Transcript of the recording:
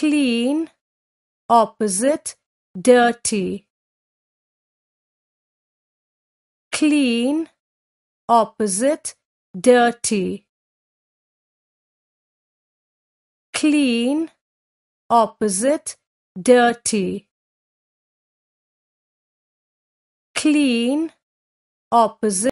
clean opposite dirty clean opposite dirty clean opposite dirty clean opposite